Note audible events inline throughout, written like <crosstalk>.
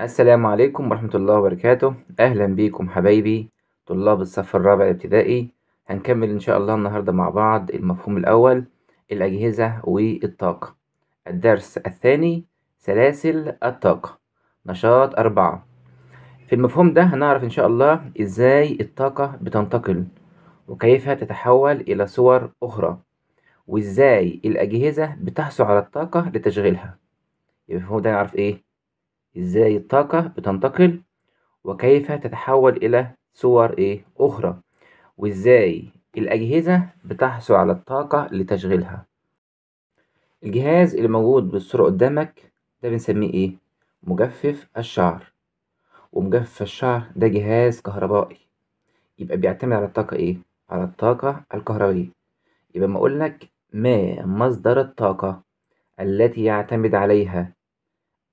السلام عليكم ورحمة الله وبركاته أهلا بيكم حبايبي طلاب الصف الرابع الابتدائي هنكمل إن شاء الله النهاردة مع بعض المفهوم الأول الأجهزة والطاقة الدرس الثاني سلاسل الطاقة نشاط أربعة في المفهوم ده هنعرف إن شاء الله إزاي الطاقة بتنتقل وكيف تتحول إلى صور أخرى وإزاي الأجهزة بتحصل على الطاقة لتشغيلها يبقى المفهوم ده نعرف إيه إزاي الطاقة بتنتقل وكيف تتحول إلى صور إيه أخرى وإزاي الأجهزة بتحصل على الطاقة لتشغيلها الجهاز اللي موجود بالصورة قدامك ده بنسميه إيه؟ مجفف الشعر ومجفف الشعر ده جهاز كهربائي يبقى بيعتمد على الطاقة إيه؟ على الطاقة الكهربائية يبقى ما أقولك ما مصدر الطاقة التي يعتمد عليها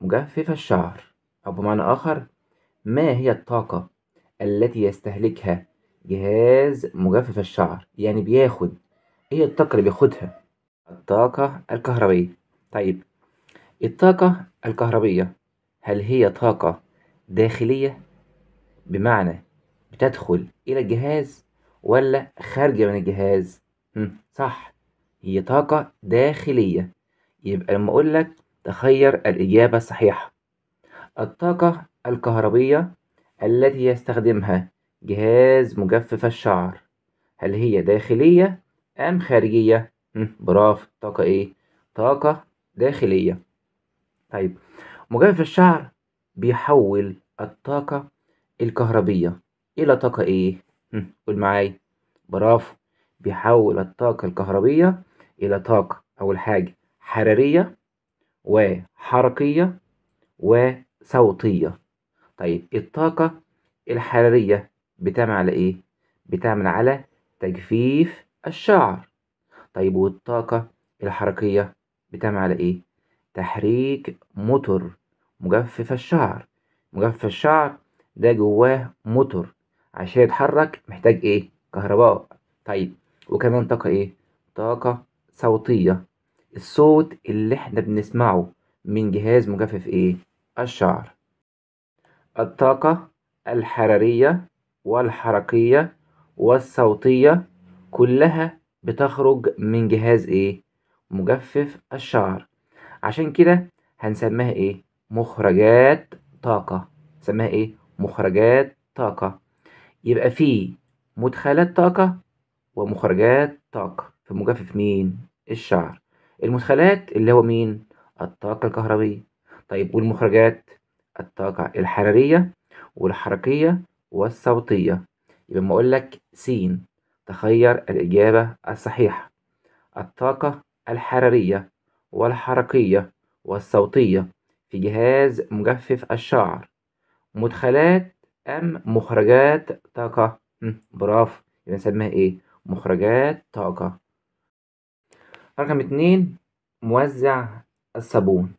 مجفف الشعر أو بمعنى آخر ما هي الطاقة التي يستهلكها جهاز مجفف الشعر يعني بياخد ايه الطاقة اللي بياخدها الطاقة الكهربية طيب الطاقة الكهربية هل هي طاقة داخلية بمعنى بتدخل إلى الجهاز ولا خارجة من الجهاز صح هي طاقة داخلية يبقى لما أقول لك تخير الإجابة الصحيحة الطاقة الكهربية التي يستخدمها جهاز مجفف الشعر هل هي داخلية أم خارجية؟ برافو طاقة إيه؟ طاقة داخلية طيب مجفف الشعر بيحول الطاقة الكهربية إلى طاقة إيه؟ قول معايا برافو بيحول الطاقة الكهربية إلى طاقة أول حاجة حرارية وحركية وصوتية طيب الطاقة الحرارية بتعمل على إيه؟ بتعمل على تجفيف الشعر طيب والطاقة الحركية بتعمل على إيه؟ تحريك موتور مجفف الشعر مجفف الشعر ده جواه موتور عشان يتحرك محتاج إيه؟ كهرباء طيب وكمان طاقة إيه؟ طاقة صوتية الصوت اللي احنا بنسمعه من جهاز مجفف ايه الشعر الطاقة الحرارية والحركية والصوتية كلها بتخرج من جهاز ايه مجفف الشعر عشان كده هنسميها ايه مخرجات طاقة سماها ايه مخرجات طاقة يبقى في مدخلات طاقة ومخرجات طاقة في مجفف مين الشعر المدخلات اللي هو مين الطاقة الكهربية طيب والمخرجات الطاقة الحرارية والحركية والصوتية يبقى ما أقول لك س تخير الإجابة الصحيحة الطاقة الحرارية والحركية والصوتية في جهاز مجفف الشعر مدخلات أم مخرجات طاقة برافو يبقى نسميها إيه مخرجات طاقة رقم اتنين موزع الصابون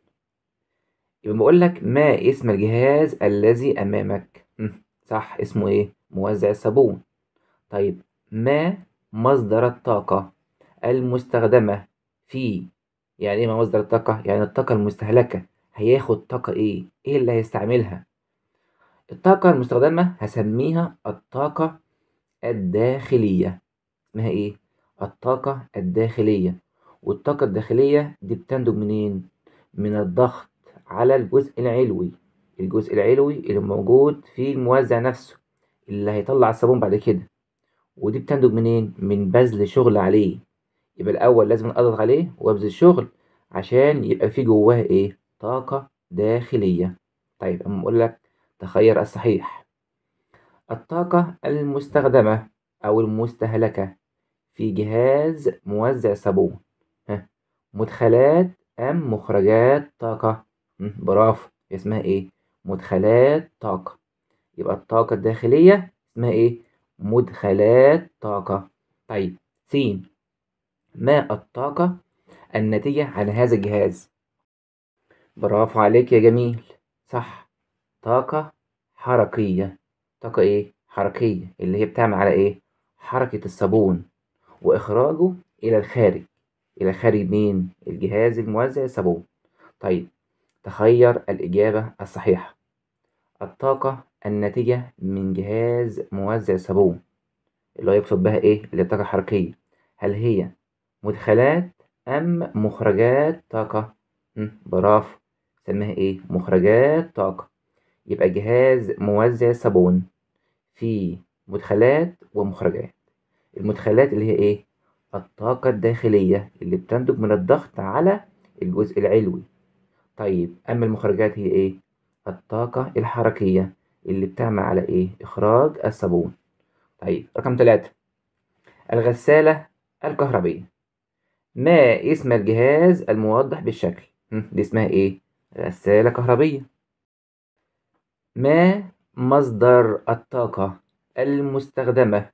يبقى بقول لك ما اسم الجهاز الذي أمامك صح اسمه إيه موزع الصابون طيب ما مصدر الطاقة المستخدمة في يعني إيه ما مصدر الطاقة يعني الطاقة المستهلكة هياخد طاقة إيه إيه اللي هيستعملها الطاقة المستخدمة هسميها الطاقة الداخلية اسمها إيه الطاقة الداخلية والطاقة الداخلية دي بتنتج منين؟ من الضغط على الجزء العلوي الجزء العلوي اللي موجود في الموزع نفسه اللي هيطلع الصابون بعد كده ودي بتنتج منين؟ من بذل شغل عليه يبقى الأول لازم أضغط عليه وأبذل شغل عشان يبقى في جواه إيه؟ طاقة داخلية طيب أما أقول لك تخير الصحيح الطاقة المستخدمة أو المستهلكة في جهاز موزع صابون مدخلات أم مخرجات طاقة برافو اسمها إيه مدخلات طاقة يبقى الطاقة الداخلية اسمها إيه مدخلات طاقة طيب س ما الطاقة الناتجة عن هذا الجهاز برافو عليك يا جميل صح طاقة حركية طاقة إيه حركية اللي هي بتعمل على إيه حركة الصابون وإخراجه إلى الخارج إلى خارج مين؟ الجهاز الموزع الصابون طيب تخير الإجابة الصحيحة الطاقة الناتجة من جهاز موزع الصابون اللي هو يقصد بها إيه؟ اللي الطاقة الحركية هل هي مدخلات أم مخرجات طاقة؟ برافو سميها إيه؟ مخرجات طاقة يبقى جهاز موزع الصابون فيه مدخلات ومخرجات المدخلات اللي هي إيه؟ الطاقة الداخلية اللي بتنتج من الضغط على الجزء العلوي طيب أما المخرجات هي إيه؟ الطاقة الحركية اللي بتعمل على إيه؟ إخراج الصابون طيب رقم ثلاثة الغسالة الكهربية ما اسم الجهاز الموضح بالشكل؟ دي اسمها إيه؟ غسالة كهربية ما مصدر الطاقة المستخدمة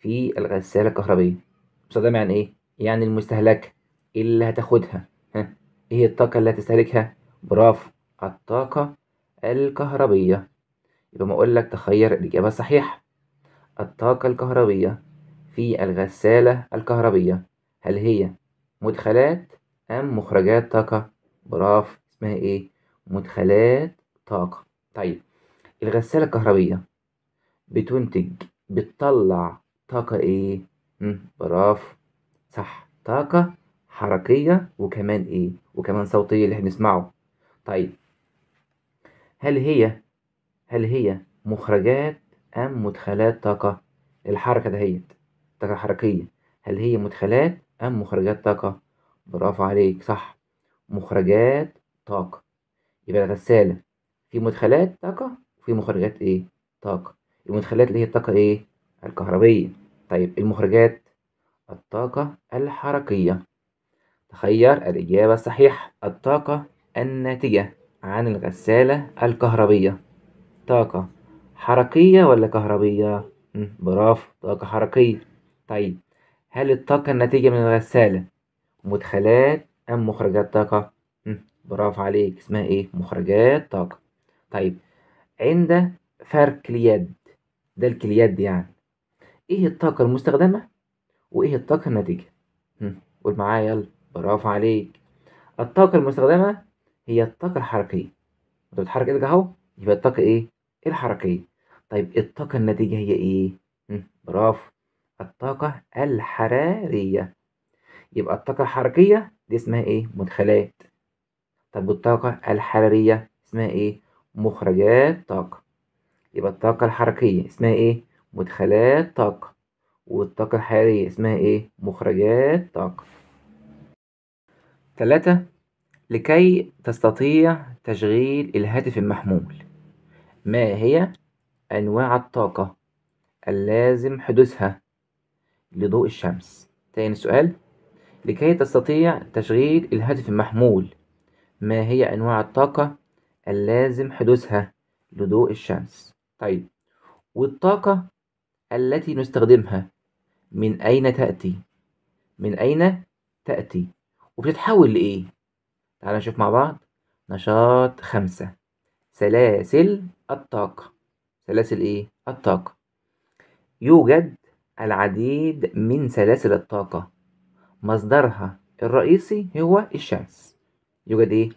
في الغسالة الكهربية؟ مستخدمة يعني إيه؟ يعني المستهلكة إيه اللي هتاخدها ها إيه الطاقة اللي هتستهلكها؟ برافو الطاقة الكهربية يبقى ما أقول لك تخير الإجابة الصحيحة الطاقة الكهربية في الغسالة الكهربية هل هي مدخلات أم مخرجات طاقة؟ برافو اسمها إيه؟ مدخلات طاقة طيب الغسالة الكهربية بتنتج بتطلع طاقة إيه؟ برافو، صح، طاقة، حركية، وكمان إيه، وكمان صوتية اللي إحنا بنسمعه. طيب هل هي هل هي مُخرجات أم مُدخلات طاقة؟ الحركة دهيّة، الطاقة الحركية، هل هي مُدخلات أم مُخرجات طاقة؟ برافو عليك، صح، مُخرجات طاقة، يبقى الغسالة في مُدخلات طاقة وفي مُخرجات إيه، طاقة، المُدخلات اللي هي الطاقة إيه، الكهربية. طيب المخرجات الطاقة الحركية تخير الإجابة الصحيحة الطاقة الناتجة عن الغسالة الكهربية طاقة حركية ولا كهربية؟ برافو طاقة حركية طيب هل الطاقة الناتجة من الغسالة مدخلات أم مخرجات طاقة؟ برافو عليك اسمها ايه؟ مخرجات طاقة طيب عند فرك اليد ده اليد يعني إيه الطاقة المستخدمة وإيه الطاقة الناتجة قول معايا يلا برافو عليك الطاقة المستخدمة هي الطاقة الحركية أنت بتحرك إيدك أهو يبقى الطاقة إيه؟ الحركية طيب الطاقة الناتجة هي إيه؟ برافو الطاقة الحرارية يبقى الطاقة الحركية دي اسمها إيه؟ مدخلات طب والطاقة الحرارية اسمها إيه؟ مخرجات طاقة يبقى الطاقة الحركية اسمها إيه؟ مدخلات طاقة والطاقة الحرارية اسمها ايه؟ مخرجات طاقة تلاتة لكي تستطيع تشغيل الهاتف المحمول ما هي أنواع الطاقة اللازم حدوثها لضوء الشمس تاني سؤال لكي تستطيع تشغيل الهاتف المحمول ما هي أنواع الطاقة اللازم حدوثها لضوء الشمس طيب والطاقة التي نستخدمها من أين تأتي من أين تأتي وبتتحول لإيه تعالى نشوف مع بعض نشاط خمسة سلاسل الطاقة سلاسل إيه الطاقة يوجد العديد من سلاسل الطاقة مصدرها الرئيسي هو الشمس يوجد إيه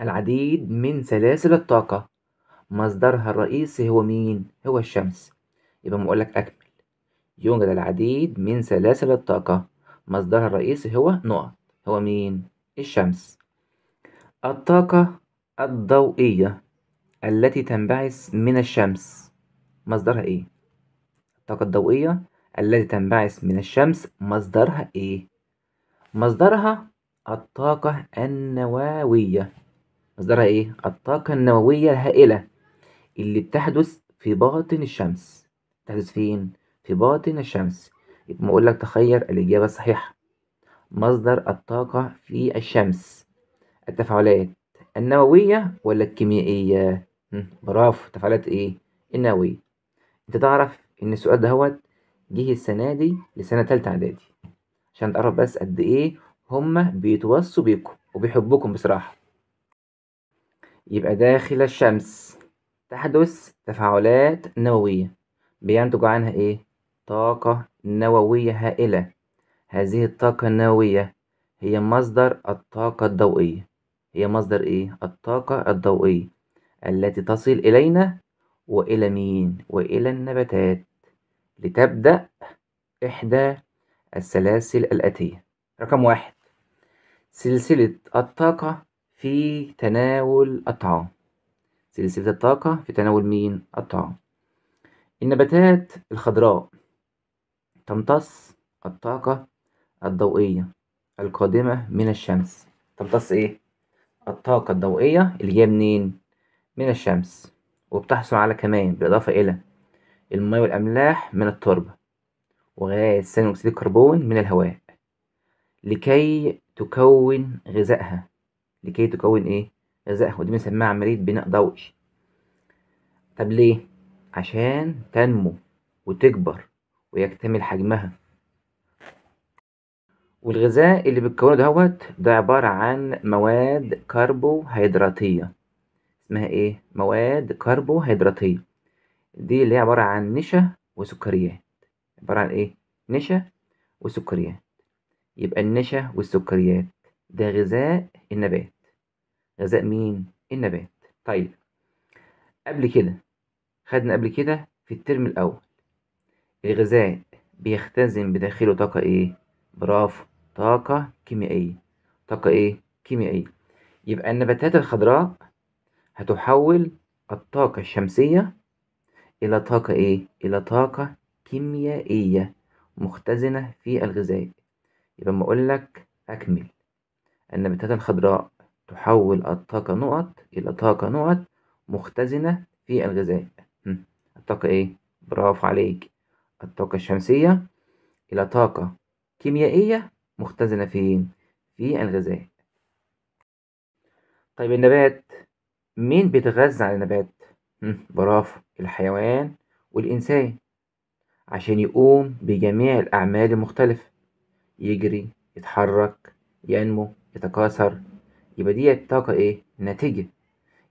العديد من سلاسل الطاقة مصدرها الرئيسي هو مين هو الشمس يبقى بقول لك أكمل يوجد العديد من سلاسل الطاقة مصدرها الرئيسي هو نقط هو مين؟ الشمس الطاقة الضوئية التي تنبعث من الشمس مصدرها إيه؟ الطاقة الضوئية التي تنبعث من الشمس مصدرها إيه؟ مصدرها الطاقة النووية مصدرها إيه؟ الطاقة النووية الهائلة اللي بتحدث في باطن الشمس تحدث فين؟ في باطن الشمس يبقى أقول لك تخير الإجابة الصحيحة مصدر الطاقة في الشمس التفاعلات النووية ولا الكيميائية؟ برافو تفاعلات إيه؟ النووية أنت تعرف إن السؤال دهوت جه السنة دي لسنة تالتة إعدادي عشان تعرف بس قد إيه هما بيتوصوا بيكم وبيحبوكم بصراحة يبقى داخل الشمس تحدث تفاعلات نووية بينتج عنها إيه؟ طاقة نووية هائلة هذه الطاقة النووية هي مصدر الطاقة الضوئية هي مصدر إيه؟ الطاقة الضوئية التي تصل إلينا وإلى مين؟ وإلى النباتات لتبدأ إحدى السلاسل الآتية رقم واحد سلسلة الطاقة في تناول الطعام سلسلة الطاقة في تناول مين؟ الطعام النباتات الخضراء تمتص الطاقة الضوئية القادمة من الشمس تمتص ايه؟ الطاقة الضوئية اللي جاية منين؟ من الشمس وبتحصل على كمان بالإضافة إلى المياه والأملاح من التربة وغاز ثاني أكسيد الكربون من الهواء لكي تكون غذائها لكي تكون إيه؟ غذائها ودي بنسميها عملية بناء ضوئي طب ليه؟ عشان تنمو وتكبر ويكتمل حجمها والغذاء اللي بتكونه دهوت ده عبارة عن مواد كربوهيدراتية اسمها ايه؟ مواد كربوهيدراتية دي اللي هي عبارة عن نشا وسكريات عبارة عن ايه؟ نشا وسكريات يبقى النشا والسكريات ده غذاء النبات غذاء مين؟ النبات طيب قبل كده خدنا قبل كده في الترم الأول الغذاء بيختزن بداخله طاقة إيه؟ برافو طاقة كيميائية طاقة إيه؟ كيميائية يبقى النباتات الخضراء هتحول الطاقة الشمسية إلى طاقة إيه؟ إلى طاقة كيميائية مختزنة في الغذاء يبقى ما لك أكمل النباتات الخضراء تحول الطاقة نقط إلى طاقة نقط مختزنة في الغذاء الطاقة إيه؟ برافو عليك الطاقة الشمسية إلى طاقة كيميائية مختزنة فين؟ في الغذاء طيب النبات مين بيتغذى على النبات؟ برافو الحيوان والإنسان عشان يقوم بجميع الأعمال المختلفة يجري يتحرك ينمو يتكاثر يبقى دي الطاقة إيه؟ ناتجة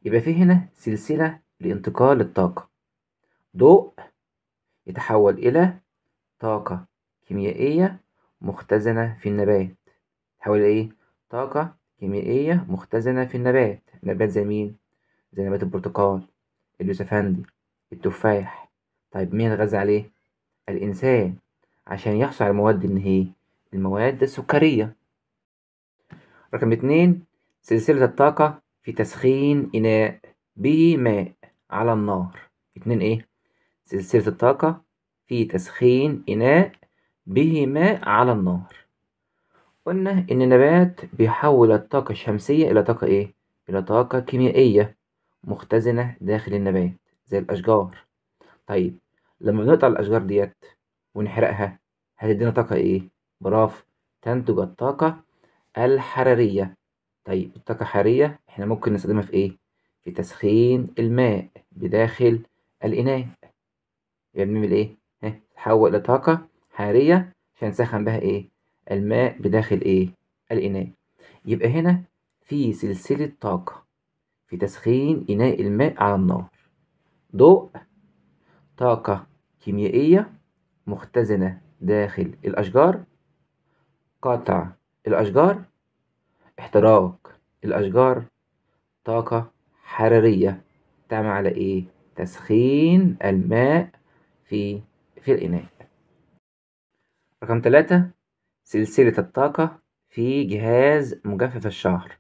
يبقى في هنا سلسلة لانتقال الطاقة ضوء يتحول إلى طاقة كيميائية مختزنة في النبات تحول إلى إيه؟ طاقة كيميائية مختزنة في النبات نبات زي مين؟ زي نبات البرتقال اليوسفندي التفاح طيب مين غذى عليه؟ الإنسان عشان يحصل على المواد إن هي المواد السكرية رقم اتنين سلسلة الطاقة في تسخين إناء بماء على النار اتنين ايه سلسلة الطاقة في تسخين إناء به ماء على النار قلنا إن النبات بيحول الطاقة الشمسية إلى طاقة إيه؟ إلى طاقة كيميائية مختزنة داخل النبات زي الأشجار طيب لما بنقطع الأشجار ديت ونحرقها هتدينا طاقة إيه؟ برافو تنتج الطاقة الحرارية طيب الطاقة الحرارية إحنا ممكن نستخدمها في إيه؟ في تسخين الماء بداخل الإناء يبقى بنعمل إيه؟ ها تحول لطاقة حرارية عشان نسخن بها إيه؟ الماء بداخل إيه؟ الإناء يبقى هنا في سلسلة طاقة في تسخين إناء الماء على النار ضوء طاقة كيميائية مختزنة داخل الأشجار قطع الأشجار احتراق الأشجار طاقة حرارية تعمل على إيه؟ تسخين الماء في في الإناء رقم ثلاثة سلسلة الطاقة في جهاز مجفف الشعر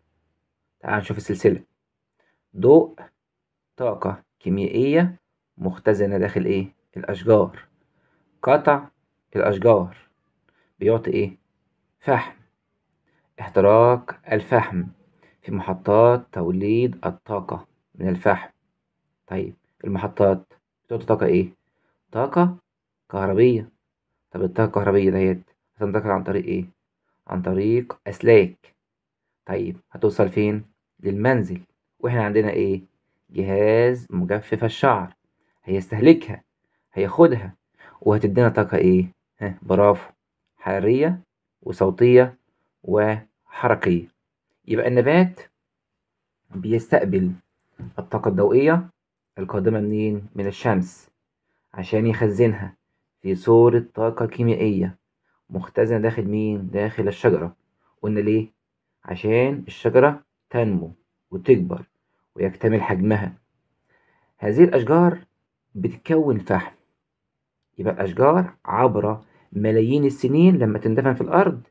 تعال نشوف السلسلة ضوء طاقة كيميائية مختزنة داخل إيه الأشجار قطع الأشجار بيعطي إيه فحم احتراق الفحم في محطات توليد الطاقة من الفحم طيب المحطات بتعطي طاقة إيه طاقة كهربية طب الطاقة الكهربية ديت هتنتقل عن طريق ايه؟ عن طريق أسلاك طيب هتوصل فين؟ للمنزل واحنا عندنا ايه؟ جهاز مجفف الشعر هيستهلكها هياخدها وهتدينا طاقة ايه؟ ها برافو حرارية وصوتية وحركية يبقى النبات بيستقبل الطاقة الضوئية القادمة منين؟ من الشمس عشان يخزنها في صورة طاقة كيميائية مختزنة داخل مين؟ داخل الشجرة قلنا ليه؟ عشان الشجرة تنمو وتكبر ويكتمل حجمها هذه الأشجار بتكون فحم يبقى الأشجار عبر ملايين السنين لما تندفن في الأرض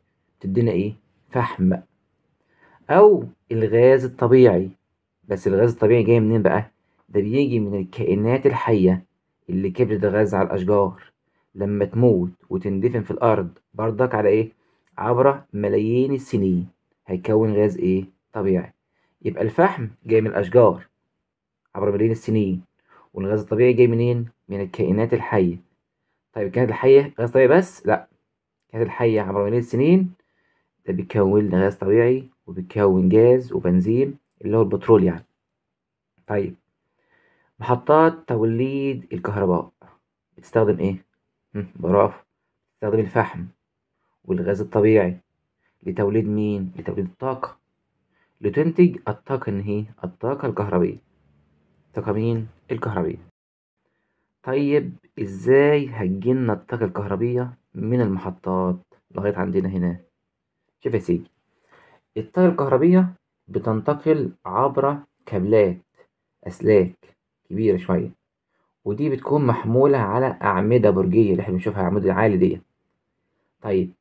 تدينا إيه؟ فحم أو الغاز الطبيعي بس الغاز الطبيعي جاي منين بقى؟ ده بيجي من الكائنات الحية اللي كبرت غاز على الأشجار لما تموت وتندفن في الأرض بردك على إيه؟ عبر ملايين السنين هيكون غاز إيه؟ طبيعي يبقى الفحم جاي من الأشجار عبر ملايين السنين والغاز الطبيعي جاي منين؟ من الكائنات الحية طيب الكائنات الحية غاز طبيعي بس؟ لأ الكائنات الحية عبر ملايين السنين ده بيكون غاز طبيعي وبيكون جاز وبنزين اللي هو البترول يعني طيب محطات توليد الكهرباء بتستخدم إيه؟ برافو بتستخدم الفحم والغاز الطبيعي لتوليد مين؟ لتوليد الطاقة لتنتج الطاقة إن هي الطاقة الكهربية طاقة مين؟ الكهربية طيب إزاي هتجيلنا الطاقة الكهربية من المحطات لغاية عندنا هنا؟ شوف يا سيدي الطاقة الكهربية بتنتقل عبر كابلات أسلاك كبيرة شوية ودي بتكون محمولة على أعمدة برجية اللي احنا بنشوفها العمود العالي دي طيب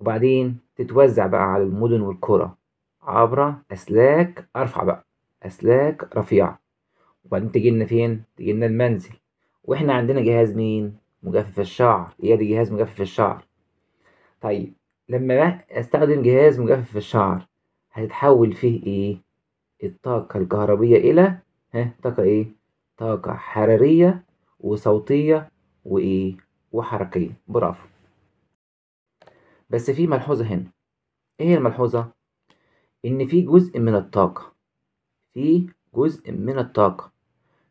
وبعدين تتوزع بقى على المدن والقرى عبر أسلاك أرفع بقى أسلاك رفيعة وبعدين تجي لنا فين؟ تجي لنا المنزل وإحنا عندنا جهاز مين؟ مجفف الشعر إيه دي جهاز مجفف الشعر طيب لما استخدم جهاز مجفف الشعر هتتحول فيه ايه الطاقة الكهربية إلى ها طاقة ايه طاقة حرارية وصوتية وإيه وحركية برافو بس في ملحوظة هنا إيه هي الملحوظة؟ إن في جزء من الطاقة في جزء من الطاقة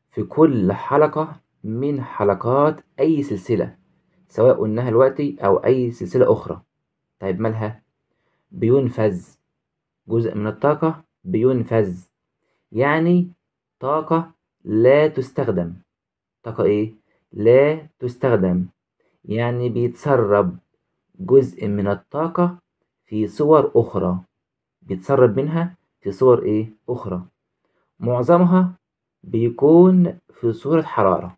في كل حلقة من حلقات أي سلسلة سواء قلناها دلوقتي أو أي سلسلة أخرى طيب مالها؟ بينفذ جزء من الطاقة بينفذ يعني طاقة لا تستخدم طاقة إيه؟ لا تستخدم يعني بيتسرب جزء من الطاقة في صور أخرى بيتسرب منها في صور إيه؟ أخرى معظمها بيكون في صورة حرارة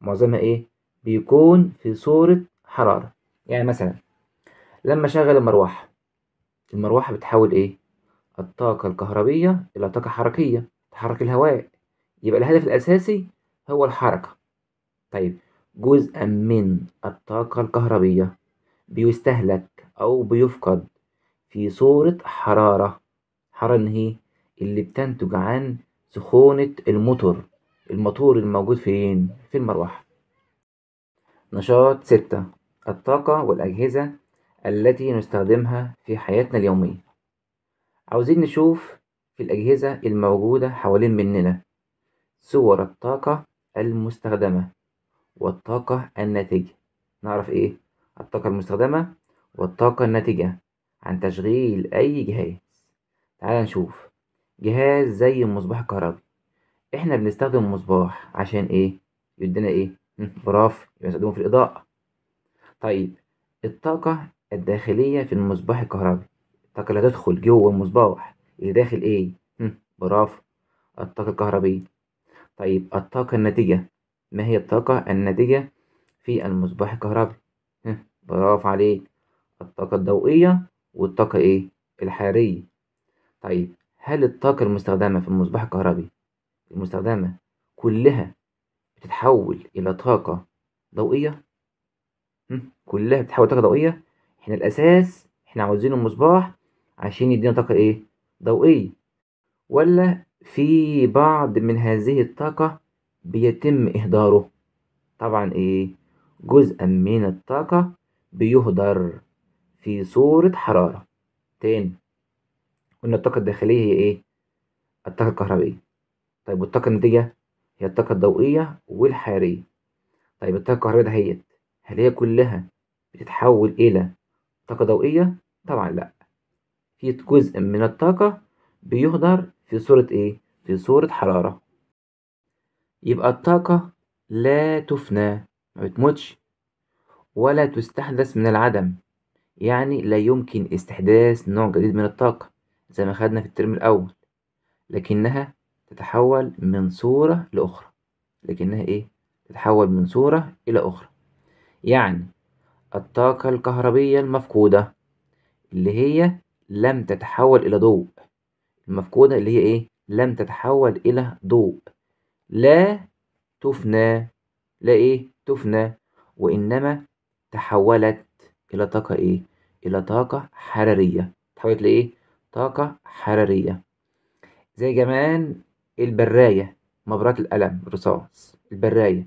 معظمها إيه؟ بيكون في صورة حرارة يعني مثلا لما أشغل المروحة المروحة بتحول إيه؟ الطاقة الكهربية إلى طاقة حركية تحرك الهواء يبقى الهدف الأساسي هو الحركة طيب جزء من الطاقة الكهربية بيستهلك أو بيفقد في صورة حرارة حرارة هي اللي بتنتج عن سخونة الموتور الموتور الموجود فين في المروحة نشاط ستة الطاقة والأجهزة التي نستخدمها في حياتنا اليومية عاوزين نشوف في الأجهزة الموجودة حوالين مننا صور الطاقة المستخدمة والطاقة الناتجة نعرف إيه؟ الطاقة المستخدمة والطاقة الناتجة عن تشغيل أي جهاز تعال نشوف جهاز زي المصباح الكهربي احنا بنستخدم مصباح عشان ايه يدينا ايه <laughs> برافو بنستخدمه في الاضاءه طيب الطاقه الداخليه في المصباح الكهربي الطاقه اللي هتدخل جوه المصباح اللي داخل ايه <laughs> برافو الطاقه الكهربيه طيب الطاقة الناتجة ما هي الطاقة الناتجة في المصباح الكهربي برافو عليك الطاقة الضوئية والطاقة إيه الحرارية طيب هل الطاقة المستخدمة في المصباح الكهربي المستخدمة كلها بتتحول إلى طاقة ضوئية كلها بتتحول طاقة ضوئية احنا الأساس احنا عاوزين المصباح عشان يدينا طاقة إيه ضوئية ولا في بعض من هذه الطاقة بيتم إهداره طبعا إيه جزء من الطاقة بيهدر في صورة حرارة تاني قلنا الطاقة الداخلية هي إيه؟ الطاقة الكهربائية طيب والطاقة الناتجة هي الطاقة الضوئية والحرارية طيب الطاقة الكهربائية دهيت هل هي كلها بتتحول إلى طاقة ضوئية؟ طبعا لأ في جزء من الطاقة بيهدر في صورة إيه؟ في صورة حرارة يبقى الطاقة لا تفنى ما بتموتش ولا تستحدث من العدم يعني لا يمكن استحداث نوع جديد من الطاقة زي ما خدنا في الترم الأول لكنها تتحول من صورة لأخرى لكنها إيه؟ تتحول من صورة إلى أخرى يعني الطاقة الكهربية المفقودة اللي هي لم تتحول إلى ضوء المفقودة اللي هي إيه؟ لم تتحول إلى ضوء لا تفنى لا إيه؟ تفنى وإنما تحولت إلى طاقة إيه؟ إلى طاقة حرارية تحولت لإيه؟ طاقة حرارية زي كمان البراية مبرات القلم الرصاص البراية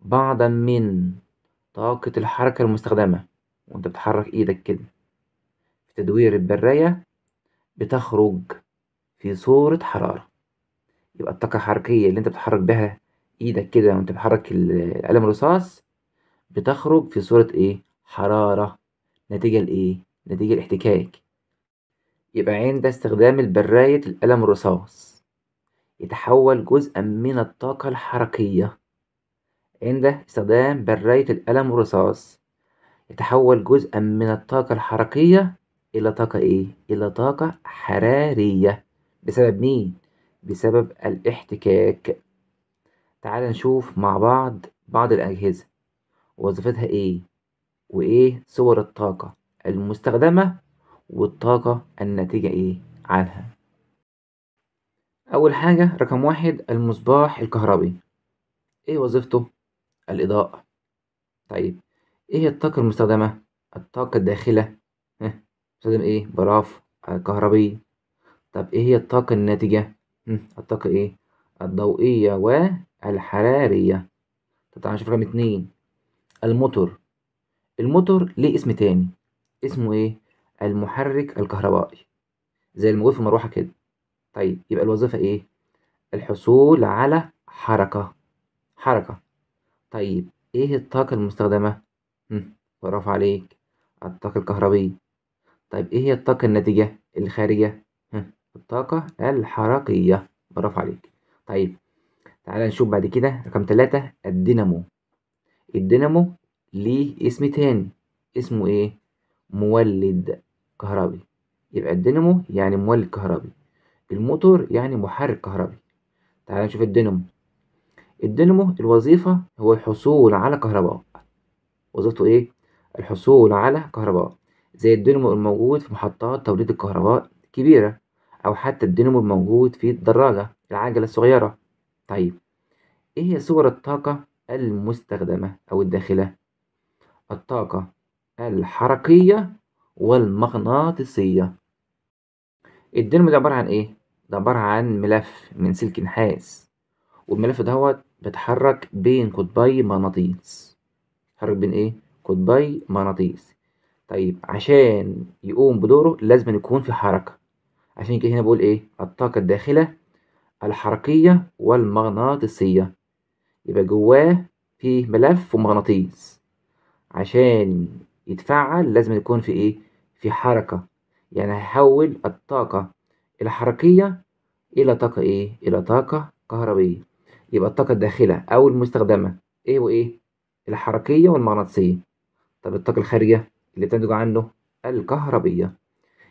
بعضا من طاقة الحركة المستخدمة وأنت بتحرك إيدك كده في تدوير البراية بتخرج في صورة حرارة يبقى الطاقة الحركية اللي انت بتحرك بها ايدك كده وانت بتحرك القلم الرصاص بتخرج في صورة ايه؟ حرارة نتيجة لايه؟ نتيجة الاحتكاك يبقى عند استخدام البراية القلم الرصاص يتحول جزءا من الطاقة الحركية عند استخدام براية القلم الرصاص يتحول جزءا من الطاقة الحركية إلى طاقة إيه؟ إلى طاقة حرارية بسبب مين؟ بسبب الاحتكاك تعال نشوف مع بعض بعض الأجهزة وظيفتها إيه؟ وإيه صور الطاقة المستخدمة والطاقة الناتجة إيه عنها أول حاجة رقم واحد المصباح الكهربي إيه وظيفته؟ الإضاءة طيب إيه الطاقة المستخدمة؟ الطاقة الداخلة بتستخدم إيه براف آه، كهربية طب إيه هي الطاقة الناتجة؟ الطاقة إيه؟ الضوئية والحرارية طب تعالى نشوف رقم اتنين الموتور الموتور ليه اسم تاني اسمه إيه؟ المحرك الكهربائي زي الموجود في المروحة كده طيب يبقى الوظيفة إيه؟ الحصول على حركة حركة طيب إيه الطاقة المستخدمة؟ برافو عليك الطاقة الكهربية طيب إيه هي الطاقة الناتجة الخارجة؟ الطاقة الحركية برافو عليك طيب تعالى نشوف بعد كده رقم تلاتة الدينامو الدينامو ليه اسم تاني اسمه ايه مولد كهربي يبقى الدينامو يعني مولد كهربي الموتور يعني محرك كهربي تعالى نشوف الدينامو الدينامو الوظيفة هو الحصول على كهرباء وظيفته ايه الحصول على كهرباء زي الدينامو الموجود في محطات توليد الكهرباء كبيرة أو حتى الدينامو الموجود في الدراجة العجلة الصغيرة طيب إيه هي صور الطاقة المستخدمة أو الداخلة الطاقة الحركية والمغناطيسية الدينامو ده عبارة عن إيه؟ ده عبارة عن ملف من سلك نحاس والملف دهوت بيتحرك بين قطبي مغناطيس بيتحرك بين إيه؟ قطبي مغناطيس طيب عشان يقوم بدوره لازم يكون في حركة عشان كده هنا بقول ايه الطاقة الداخلة الحركية والمغناطيسية يبقى جواه في ملف ومغناطيس عشان يتفعل لازم يكون في ايه في حركة يعني هيحول الطاقة الحركية إلى طاقة إيه؟ إلى طاقة كهربية يبقى الطاقة الداخلة أو المستخدمة إيه وإيه؟ الحركية والمغناطيسية طب الطاقة الخارجية اللي بتنتج عنه الكهربية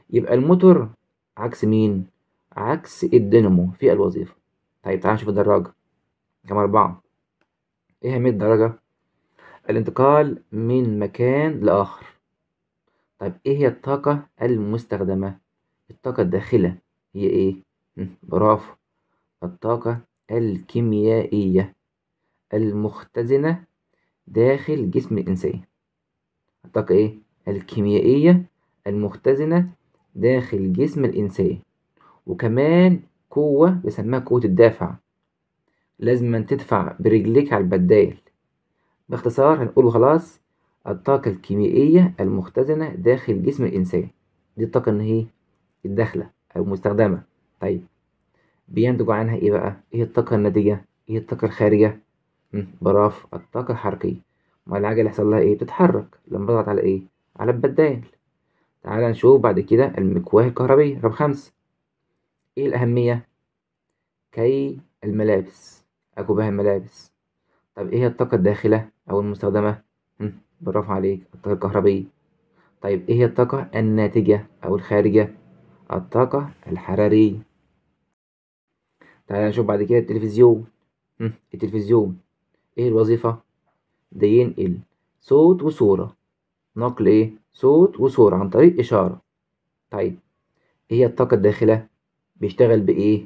يبقى الموتور عكس مين؟ عكس الدينامو في الوظيفة طيب تعال نشوف الدراجة كم أربعة إيه أهمية الدراجة؟ الانتقال من مكان لآخر طيب إيه هي الطاقة المستخدمة؟ الطاقة الداخلة هي إيه؟ برافو الطاقة الكيميائية المختزنة داخل جسم الإنسان الطاقة إيه؟ الكيميائية المختزنة داخل جسم الإنسان وكمان قوة بيسموها قوة الدافع لازم تدفع برجليك على البدال باختصار هنقول خلاص الطاقة الكيميائية المختزنة داخل جسم الإنسان دي الطاقة إن هي الداخلة أو المستخدمة طيب بينتج عنها إيه بقى؟ إيه الطاقة الناتجة؟ إيه الطاقة الخارجة؟ براف الطاقة الحركية ما العجلة يحصل لها إيه؟ بتتحرك لما بضغط على إيه؟ على البدال تعال نشوف بعد كده المكواه الكهربية رقم خمسة ايه الأهمية؟ كي الملابس بها الملابس طب ايه هي الطاقة الداخلة أو المستخدمة؟ برافو عليك الطاقة الكهربية طيب ايه هي الطاقة الناتجة أو الخارجة؟ الطاقة الحرارية تعال نشوف بعد كده التلفزيون التلفزيون ايه الوظيفة؟ ده ينقل صوت وصورة نقل إيه صوت وصورة عن طريق إشارة طيب هي الطاقة الداخلة بيشتغل بإيه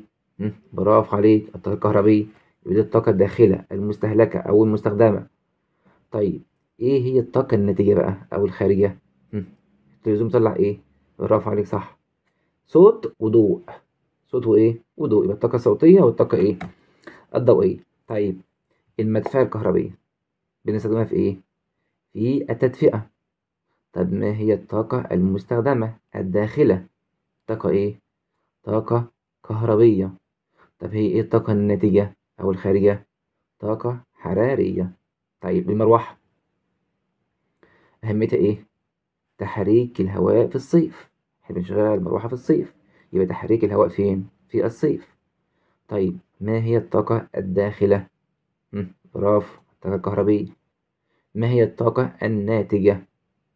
برافو عليك الطاقة الكهربية يبقى دي الطاقة الداخلة المستهلكة أو المستخدمة طيب إيه هي الطاقة الناتجة بقى أو الخارجة التلفزيون بيطلع إيه برافو عليك صح صوت وضوء صوت وإيه وضوء يبقى الطاقة الصوتية والطاقة إيه الضوئية طيب المدفعة الكهربية بنستخدمها في إيه في التدفئة طب ما هي الطاقة المستخدمة الداخلة طاقة إيه؟ طاقة كهربية طب هي إيه الطاقة الناتجة أو الخارجة؟ طاقة حرارية طيب المروحة أهميتها إيه؟ تحريك الهواء في الصيف إحنا بنشغل المروحة في الصيف يبقى تحريك الهواء فين؟ في الصيف طيب ما هي الطاقة الداخلة؟ برافو الطاقة الكهربية ما هي الطاقة الناتجة؟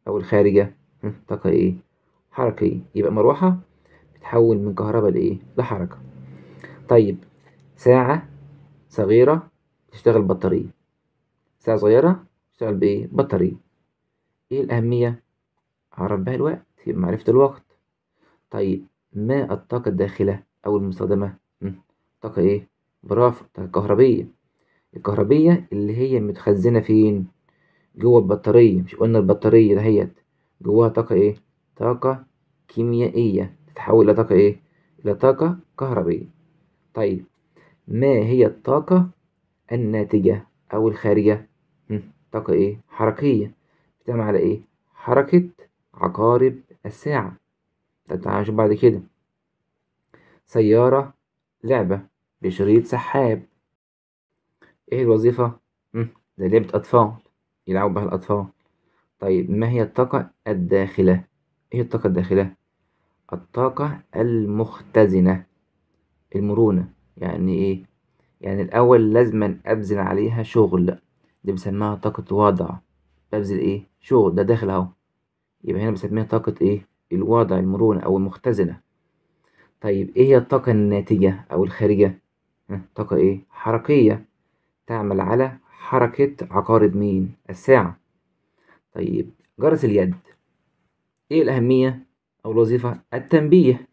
أو الخارجة طاقة إيه حركية يبقى مروحة بتحول من كهرباء لإيه لحركة طيب ساعة صغيرة تشتغل بطارية ساعة صغيرة تشتغل بإيه بطارية إيه الأهمية أعرف بها الوقت يبقى معرفة الوقت طيب ما الطاقة الداخلة أو المستخدمة طاقة إيه برافو طاقة كهربية الكهربية اللي هي متخزنة فين جوه البطارية مش قلنا البطارية دهيت جواها طاقة ايه طاقة كيميائية تتحول إلى طاقة ايه إلى طاقة كهربية طيب ما هي الطاقة الناتجة أو الخارجة طاقة ايه حركية بتعمل على ايه حركة عقارب الساعة طب تعالى نشوف بعد كده سيارة لعبة بشريط سحاب ايه الوظيفة ده لعبة أطفال يلعبوا بها الأطفال طيب ما هي الطاقة الداخلة إيه الطاقة الداخلة الطاقة المختزنة المرونة يعني إيه يعني الأول لازم أبذل عليها شغل دي بسميها طاقة وضع ببذل إيه شغل ده داخل أهو يبقى هنا بسميها طاقة إيه الوضع المرونة أو المختزنة طيب إيه هي الطاقة الناتجة أو الخارجة طاقة إيه حركية تعمل على حركة عقارب مين؟ الساعة طيب جرس اليد ايه الأهمية أو الوظيفة؟ التنبيه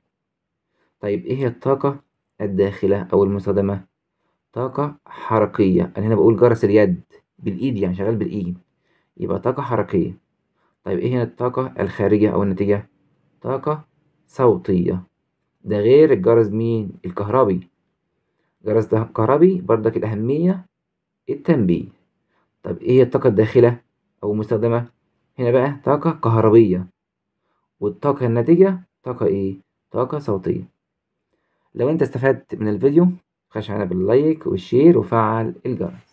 طيب ايه هي الطاقة الداخلة أو المصادمة؟ طاقة حركية يعني أنا هنا بقول جرس اليد بالإيد يعني شغال بالإيد يبقى طاقة حركية طيب ايه هي الطاقة الخارجية أو النتيجة؟ طاقة صوتية ده غير الجرس مين؟ الكهربي جرس ده كهربي برضك الأهمية التنبيه طب ايه الطاقة الداخلة او المستخدمة هنا بقى طاقة كهربية والطاقة الناتجة طاقة ايه طاقة صوتية لو انت استفدت من الفيديو خش علينا باللايك والشير وفعل الجرس